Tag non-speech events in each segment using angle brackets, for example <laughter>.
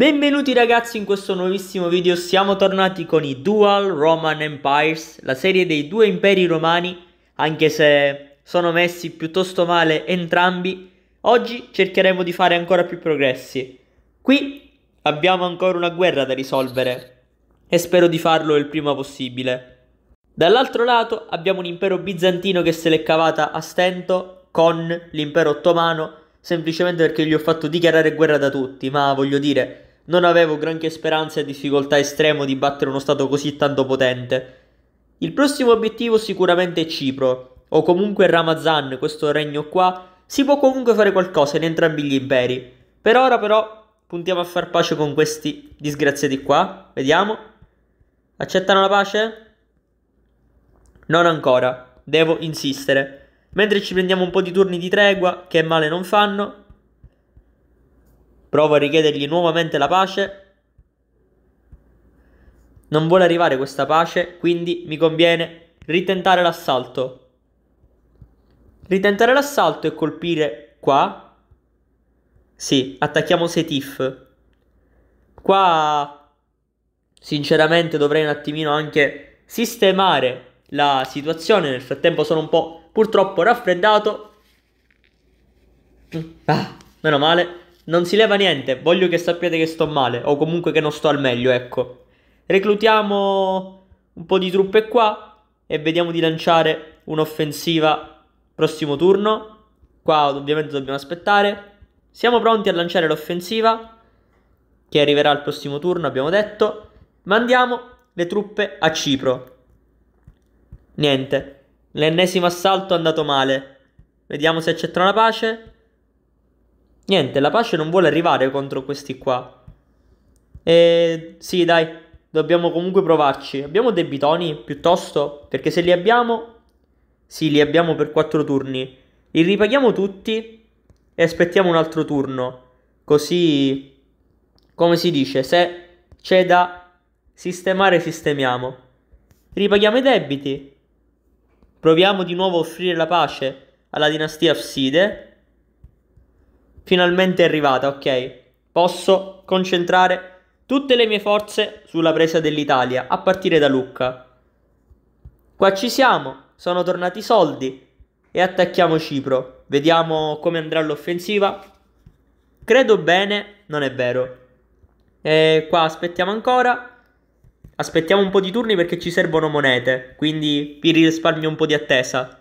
Benvenuti ragazzi in questo nuovissimo video, siamo tornati con i Dual Roman Empires, la serie dei due imperi romani, anche se sono messi piuttosto male entrambi, oggi cercheremo di fare ancora più progressi. Qui abbiamo ancora una guerra da risolvere e spero di farlo il prima possibile. Dall'altro lato abbiamo un impero bizantino che se l'è cavata a stento con l'impero ottomano semplicemente perché gli ho fatto dichiarare guerra da tutti, ma voglio dire, non avevo granché speranze e difficoltà estremo di battere uno stato così tanto potente. Il prossimo obiettivo sicuramente è Cipro, o comunque Ramazan, questo regno qua, si può comunque fare qualcosa in entrambi gli imperi. Per ora però puntiamo a far pace con questi disgraziati qua, vediamo. Accettano la pace? Non ancora, devo insistere. Mentre ci prendiamo un po' di turni di tregua, che male non fanno, Provo a richiedergli nuovamente la pace. Non vuole arrivare questa pace, quindi mi conviene ritentare l'assalto. Ritentare l'assalto e colpire qua. Sì, attacchiamo Setif. Qua, sinceramente, dovrei un attimino anche sistemare la situazione. Nel frattempo sono un po' purtroppo raffreddato. Ah, meno male. Non si leva niente, voglio che sappiate che sto male, o comunque che non sto al meglio, ecco. Reclutiamo un po' di truppe qua e vediamo di lanciare un'offensiva prossimo turno. Qua ovviamente dobbiamo aspettare. Siamo pronti a lanciare l'offensiva, che arriverà al prossimo turno, abbiamo detto. Mandiamo le truppe a Cipro. Niente, l'ennesimo assalto è andato male. Vediamo se accettano la pace. Niente, la pace non vuole arrivare contro questi qua. E sì, dai, dobbiamo comunque provarci. Abbiamo dei bitoni piuttosto? Perché se li abbiamo... Sì, li abbiamo per 4 turni. Li ripaghiamo tutti e aspettiamo un altro turno. Così... Come si dice, se c'è da sistemare, sistemiamo. Ripaghiamo i debiti. Proviamo di nuovo a offrire la pace alla dinastia Afside finalmente è arrivata, ok? Posso concentrare tutte le mie forze sulla presa dell'Italia, a partire da Lucca. Qua ci siamo, sono tornati i soldi e attacchiamo Cipro. Vediamo come andrà l'offensiva. Credo bene, non è vero. E qua aspettiamo ancora. Aspettiamo un po' di turni perché ci servono monete, quindi vi risparmio un po' di attesa.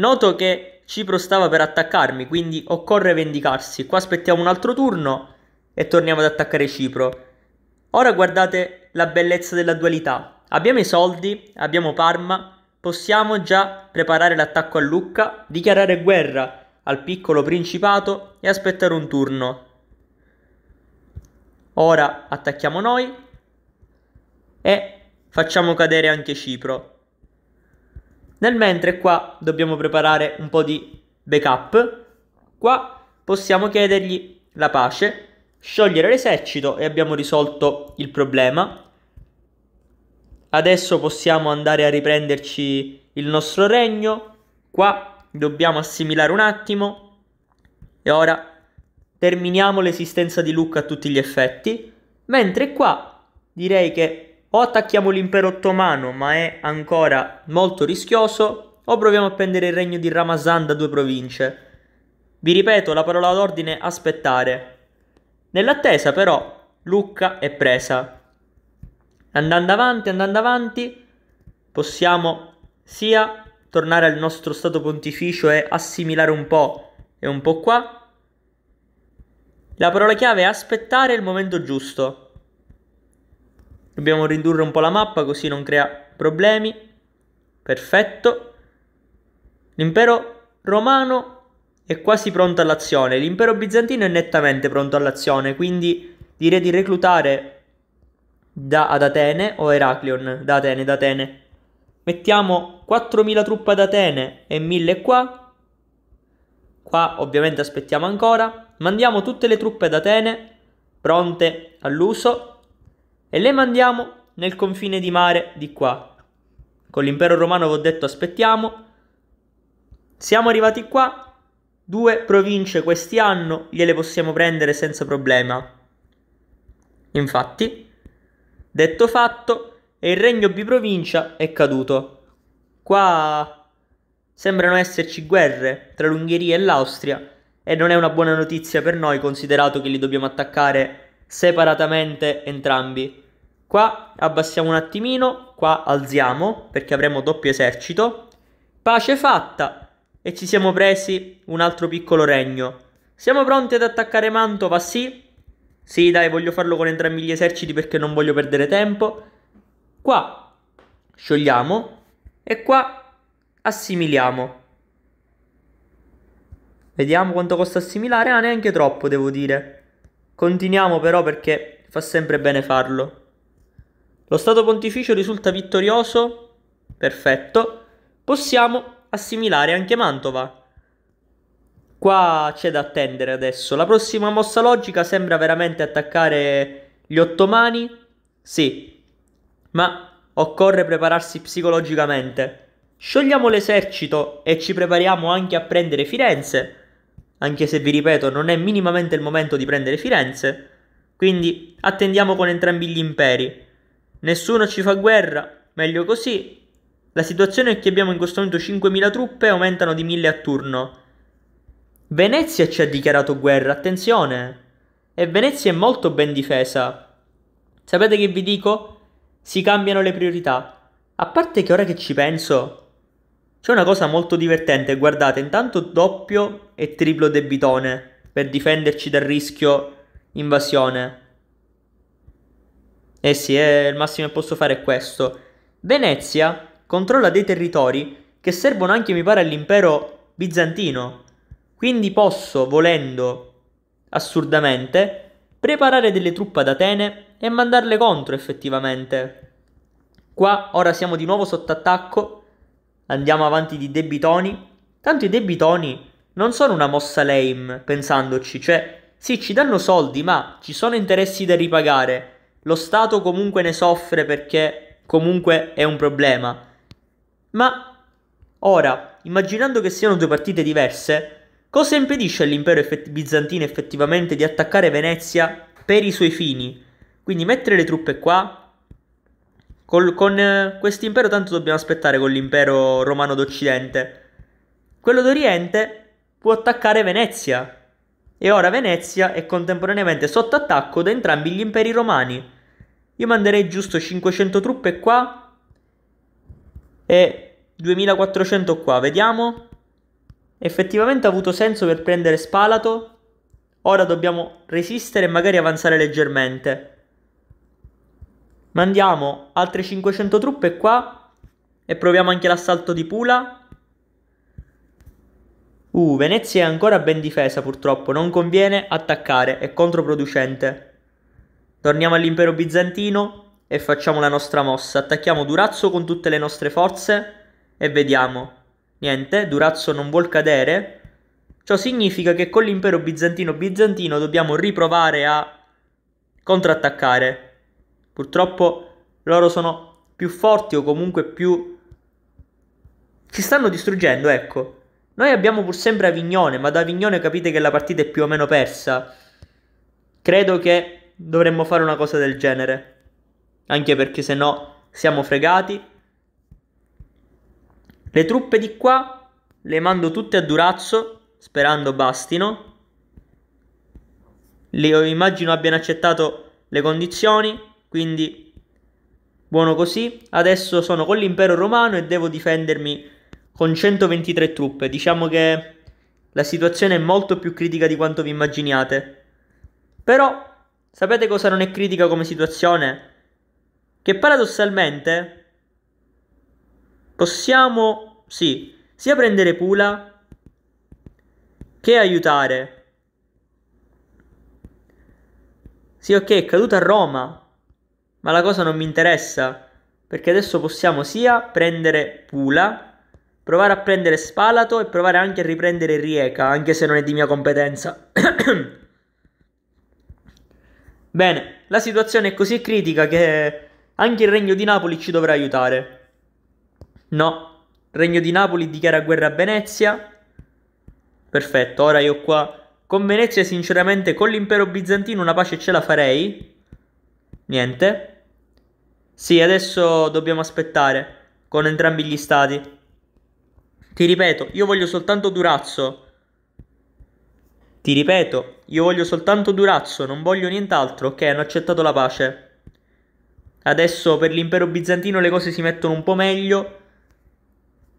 Noto che Cipro stava per attaccarmi, quindi occorre vendicarsi. Qua aspettiamo un altro turno e torniamo ad attaccare Cipro. Ora guardate la bellezza della dualità. Abbiamo i soldi, abbiamo Parma, possiamo già preparare l'attacco a Lucca, dichiarare guerra al piccolo principato e aspettare un turno. Ora attacchiamo noi e facciamo cadere anche Cipro. Nel mentre qua dobbiamo preparare un po' di backup. Qua possiamo chiedergli la pace, sciogliere l'esercito e abbiamo risolto il problema. Adesso possiamo andare a riprenderci il nostro regno. Qua dobbiamo assimilare un attimo. E ora terminiamo l'esistenza di Lucca a tutti gli effetti. Mentre qua direi che o attacchiamo l'impero ottomano, ma è ancora molto rischioso, o proviamo a prendere il regno di Ramazan da due province. Vi ripeto la parola d'ordine aspettare. Nell'attesa però Lucca è presa. Andando avanti, andando avanti, possiamo sia tornare al nostro stato pontificio e assimilare un po' e un po' qua. La parola chiave è aspettare il momento giusto. Dobbiamo ridurre un po' la mappa così non crea problemi. Perfetto. L'impero romano è quasi pronto all'azione. L'impero bizantino è nettamente pronto all'azione, quindi direi di reclutare da, ad Atene o Heraclion, da Atene, da Atene. Mettiamo 4.000 truppe ad Atene e 1.000 qua. Qua ovviamente aspettiamo ancora. Mandiamo tutte le truppe ad Atene pronte all'uso e le mandiamo nel confine di mare di qua. Con l'impero romano vi ho detto aspettiamo. Siamo arrivati qua, due province questi hanno, gliele possiamo prendere senza problema. Infatti, detto fatto, il regno biprovincia è caduto. Qua sembrano esserci guerre tra l'Ungheria e l'Austria e non è una buona notizia per noi considerato che li dobbiamo attaccare separatamente entrambi. Qua abbassiamo un attimino, qua alziamo perché avremo doppio esercito. Pace fatta! E ci siamo presi un altro piccolo regno. Siamo pronti ad attaccare Mantova, sì? Sì, dai, voglio farlo con entrambi gli eserciti perché non voglio perdere tempo. Qua sciogliamo e qua assimiliamo. Vediamo quanto costa assimilare, ah neanche troppo devo dire. Continuiamo però perché fa sempre bene farlo. Lo Stato Pontificio risulta vittorioso? Perfetto. Possiamo assimilare anche Mantova. Qua c'è da attendere adesso. La prossima mossa logica sembra veramente attaccare gli ottomani? Sì, ma occorre prepararsi psicologicamente. Sciogliamo l'esercito e ci prepariamo anche a prendere Firenze, anche se vi ripeto non è minimamente il momento di prendere Firenze, quindi attendiamo con entrambi gli imperi. Nessuno ci fa guerra, meglio così. La situazione è che abbiamo in questo momento 5.000 truppe e aumentano di 1.000 a turno. Venezia ci ha dichiarato guerra, attenzione! E Venezia è molto ben difesa. Sapete che vi dico? Si cambiano le priorità. A parte che ora che ci penso, c'è una cosa molto divertente, guardate, intanto doppio e triplo debitone per difenderci dal rischio invasione. Eh sì, è eh, il massimo che posso fare è questo. Venezia controlla dei territori che servono anche, mi pare, all'impero bizantino. Quindi posso, volendo, assurdamente, preparare delle truppe ad Atene e mandarle contro effettivamente. Qua ora siamo di nuovo sotto attacco, andiamo avanti di debitoni. Tanto i debitoni non sono una mossa lame, pensandoci, cioè sì, ci danno soldi, ma ci sono interessi da ripagare lo Stato comunque ne soffre perché comunque è un problema. Ma ora, immaginando che siano due partite diverse, cosa impedisce all'impero effett- bizantino effettivamente di attaccare Venezia per i suoi fini? Quindi mettere le truppe qua. Col, con eh, questo impero tanto dobbiamo aspettare con l'impero romano d'Occidente. Quello d'Oriente può attaccare Venezia. E ora Venezia è contemporaneamente sotto attacco da entrambi gli imperi romani. Io manderei giusto 500 truppe qua e 2400 qua, vediamo. Effettivamente ha avuto senso per prendere Spalato. Ora dobbiamo resistere e magari avanzare leggermente. Mandiamo altre 500 truppe qua e proviamo anche l'assalto di Pula. Uh, Venezia è ancora ben difesa purtroppo, non conviene attaccare, è controproducente. Torniamo all'impero bizantino e facciamo la nostra mossa. Attacchiamo Durazzo con tutte le nostre forze e vediamo. Niente, Durazzo non vuol cadere. Ciò significa che con l'impero bizantino-bizantino dobbiamo riprovare a contrattaccare. Purtroppo loro sono più forti o comunque più... Ci stanno distruggendo, ecco. Noi abbiamo pur sempre Avignone, ma da Avignone capite che la partita è più o meno persa. Credo che dovremmo fare una cosa del genere. Anche perché se no siamo fregati. Le truppe di qua le mando tutte a Durazzo, sperando bastino. Le immagino abbiano accettato le condizioni, quindi buono così. Adesso sono con l'impero romano e devo difendermi con 123 truppe. Diciamo che la situazione è molto più critica di quanto vi immaginiate. Però Sapete cosa non è critica come situazione? Che paradossalmente possiamo, sì, sia prendere Pula che aiutare. Sì, ok, è caduta a Roma, ma la cosa non mi interessa, perché adesso possiamo sia prendere Pula, provare a prendere Spalato e provare anche a riprendere Rieca, anche se non è di mia competenza. <clears throat> Bene, la situazione è così critica che anche il Regno di Napoli ci dovrà aiutare. No, il Regno di Napoli dichiara guerra a Venezia. Perfetto, ora io qua con Venezia sinceramente con l'impero bizantino una pace ce la farei. Niente. Sì, adesso dobbiamo aspettare con entrambi gli stati. Ti ripeto, io voglio soltanto Durazzo. Ti ripeto, io voglio soltanto Durazzo, non voglio nient'altro, Ok, hanno accettato la pace. Adesso per l'impero bizantino le cose si mettono un po' meglio,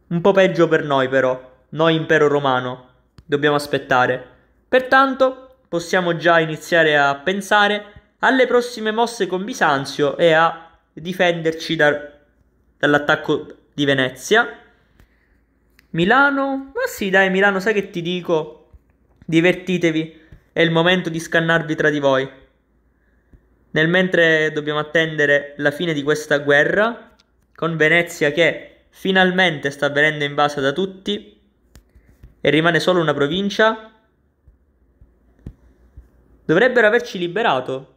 un po' peggio per noi però, noi impero romano, dobbiamo aspettare. Pertanto possiamo già iniziare a pensare alle prossime mosse con Bisanzio e a difenderci da, dall'attacco di Venezia. Milano? Ma sì, dai, Milano, sai che ti dico? Divertitevi, è il momento di scannarvi tra di voi. Nel mentre dobbiamo attendere la fine di questa guerra, con Venezia che finalmente sta venendo invasa da tutti e rimane solo una provincia, dovrebbero averci liberato.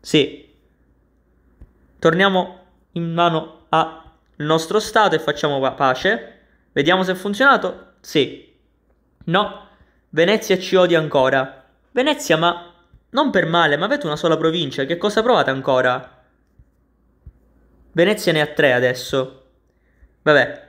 Sì. Torniamo in mano al nostro Stato e facciamo pace. Vediamo se ha funzionato. Sì. No. Venezia ci odia ancora. Venezia, ma non per male, ma avete una sola provincia, che cosa provate ancora? Venezia ne ha tre adesso. Vabbè,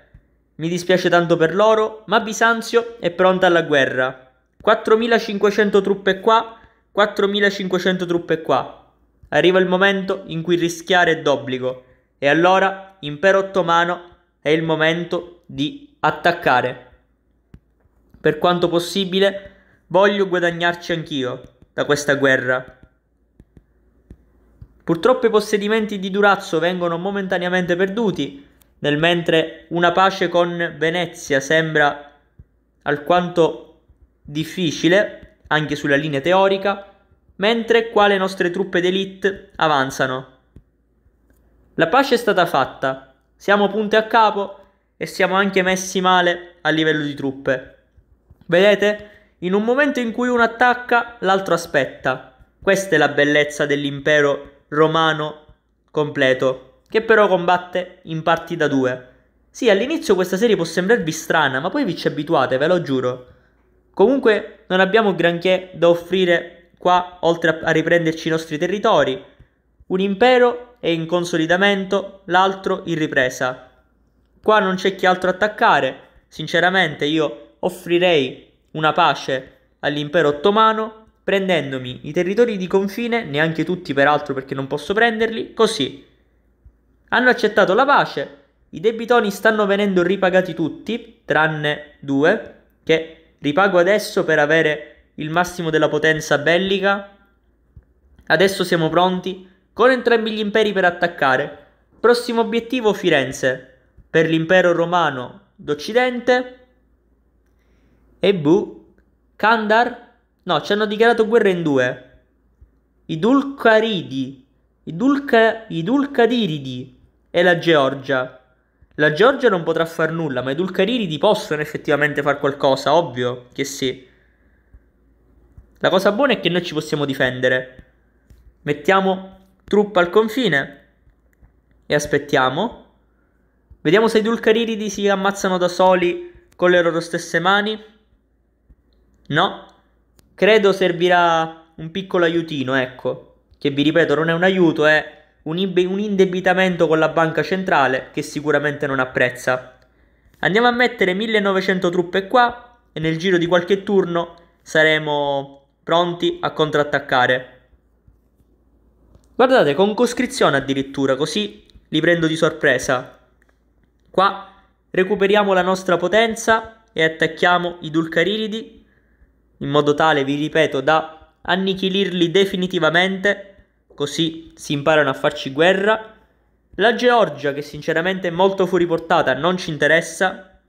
mi dispiace tanto per loro, ma Bisanzio è pronta alla guerra. 4500 truppe qua, 4500 truppe qua. Arriva il momento in cui rischiare è d'obbligo. E allora, impero ottomano, è il momento di attaccare. Per quanto possibile, voglio guadagnarci anch'io da questa guerra. Purtroppo i possedimenti di Durazzo vengono momentaneamente perduti, nel mentre una pace con Venezia sembra alquanto difficile, anche sulla linea teorica, mentre qua le nostre truppe d'elite avanzano. La pace è stata fatta, siamo punte a capo e siamo anche messi male a livello di truppe. Vedete? In un momento in cui uno attacca, l'altro aspetta. Questa è la bellezza dell'impero romano completo, che però combatte in parti da due. Sì, all'inizio questa serie può sembrarvi strana, ma poi vi ci abituate, ve lo giuro. Comunque non abbiamo granché da offrire qua, oltre a riprenderci i nostri territori. Un impero è in consolidamento, l'altro in ripresa. Qua non c'è chi altro attaccare. Sinceramente io offrirei una pace all'impero ottomano prendendomi i territori di confine, neanche tutti peraltro perché non posso prenderli, così. Hanno accettato la pace, i debitoni stanno venendo ripagati tutti, tranne due, che ripago adesso per avere il massimo della potenza bellica. Adesso siamo pronti con entrambi gli imperi per attaccare. Prossimo obiettivo Firenze, per l'impero romano d'Occidente e Bu? Kandar? No, ci hanno dichiarato guerra in due. I Dulcaridi, i, Dulca, i Dulcadiridi e la Georgia. La Georgia non potrà far nulla, ma i Dulcadiridi possono effettivamente far qualcosa, ovvio che sì. La cosa buona è che noi ci possiamo difendere. Mettiamo truppa al confine e aspettiamo. Vediamo se i Dulcariridi si ammazzano da soli con le loro stesse mani. No? Credo servirà un piccolo aiutino, ecco. Che vi ripeto, non è un aiuto, è un, indebitamento con la banca centrale che sicuramente non apprezza. Andiamo a mettere 1900 truppe qua e nel giro di qualche turno saremo pronti a contrattaccare. Guardate, con coscrizione addirittura, così li prendo di sorpresa. Qua recuperiamo la nostra potenza e attacchiamo i Dulcariridi in modo tale, vi ripeto, da annichilirli definitivamente, così si imparano a farci guerra. La Georgia, che sinceramente è molto fuori portata, non ci interessa.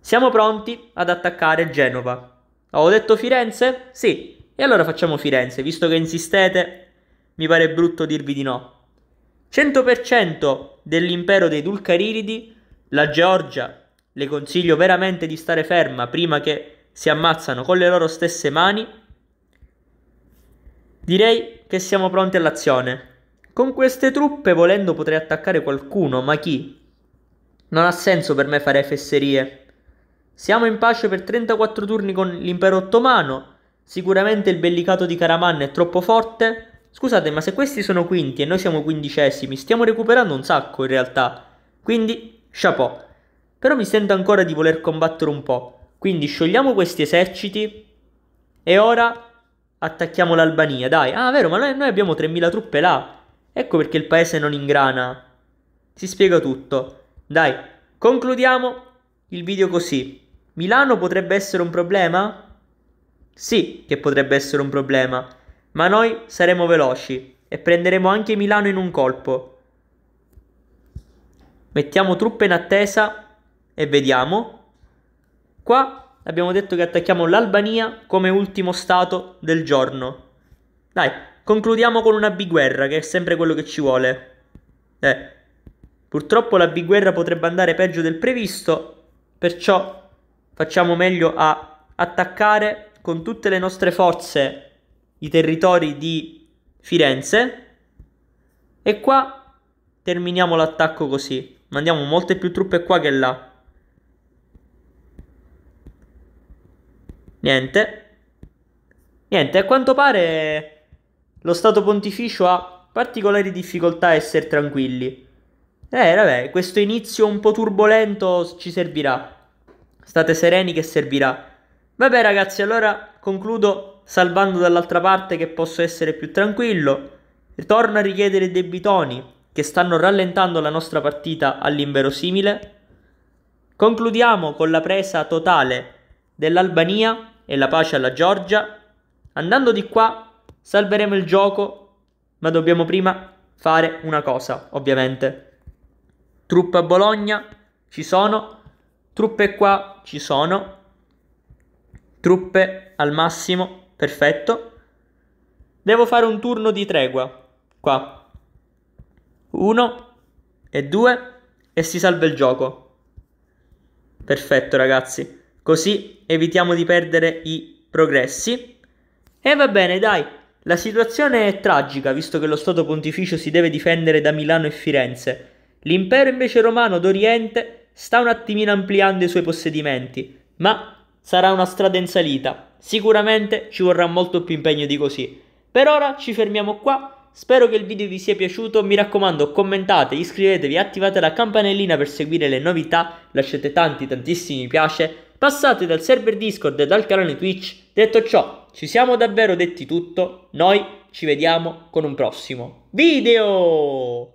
Siamo pronti ad attaccare Genova. Ho detto Firenze? Sì. E allora facciamo Firenze, visto che insistete, mi pare brutto dirvi di no. 100% dell'impero dei Dulcariridi, la Georgia, le consiglio veramente di stare ferma prima che si ammazzano con le loro stesse mani, direi che siamo pronti all'azione. Con queste truppe volendo potrei attaccare qualcuno, ma chi? Non ha senso per me fare fesserie. Siamo in pace per 34 turni con l'impero ottomano. Sicuramente il bellicato di Karaman è troppo forte. Scusate, ma se questi sono quinti e noi siamo quindicesimi, stiamo recuperando un sacco in realtà. Quindi, chapeau. Però mi sento ancora di voler combattere un po'. Quindi sciogliamo questi eserciti e ora attacchiamo l'Albania, dai. Ah, vero, ma noi, noi abbiamo 3.000 truppe là. Ecco perché il paese non ingrana. Si spiega tutto. Dai, concludiamo il video così. Milano potrebbe essere un problema? Sì che potrebbe essere un problema, ma noi saremo veloci e prenderemo anche Milano in un colpo. Mettiamo truppe in attesa e vediamo. Qua abbiamo detto che attacchiamo l'Albania come ultimo stato del giorno. Dai, concludiamo con una biguerra, che è sempre quello che ci vuole. Eh, purtroppo la biguerra potrebbe andare peggio del previsto, perciò facciamo meglio a attaccare con tutte le nostre forze i territori di Firenze. E qua terminiamo l'attacco così. Mandiamo molte più truppe qua che là. Niente. Niente, a quanto pare lo Stato Pontificio ha particolari difficoltà a essere tranquilli. Eh, vabbè, questo inizio un po' turbolento ci servirà. State sereni che servirà. Vabbè ragazzi, allora concludo salvando dall'altra parte che posso essere più tranquillo. Torno a richiedere dei bitoni che stanno rallentando la nostra partita all'inverosimile. Concludiamo con la presa totale dell'Albania e la pace alla Georgia. Andando di qua salveremo il gioco, ma dobbiamo prima fare una cosa, ovviamente. Truppe a Bologna ci sono, truppe qua ci sono, truppe al massimo, perfetto. Devo fare un turno di tregua, qua. Uno e due e si salva il gioco. Perfetto ragazzi così evitiamo di perdere i progressi. E va bene, dai, la situazione è tragica, visto che lo Stato pontificio si deve difendere da Milano e Firenze. L'impero invece romano d'Oriente sta un attimino ampliando i suoi possedimenti, ma sarà una strada in salita. Sicuramente ci vorrà molto più impegno di così. Per ora ci fermiamo qua, spero che il video vi sia piaciuto, mi raccomando commentate, iscrivetevi, attivate la campanellina per seguire le novità, lasciate tanti tantissimi piace passate dal server Discord e dal canale Twitch. Detto ciò, ci siamo davvero detti tutto, noi ci vediamo con un prossimo video!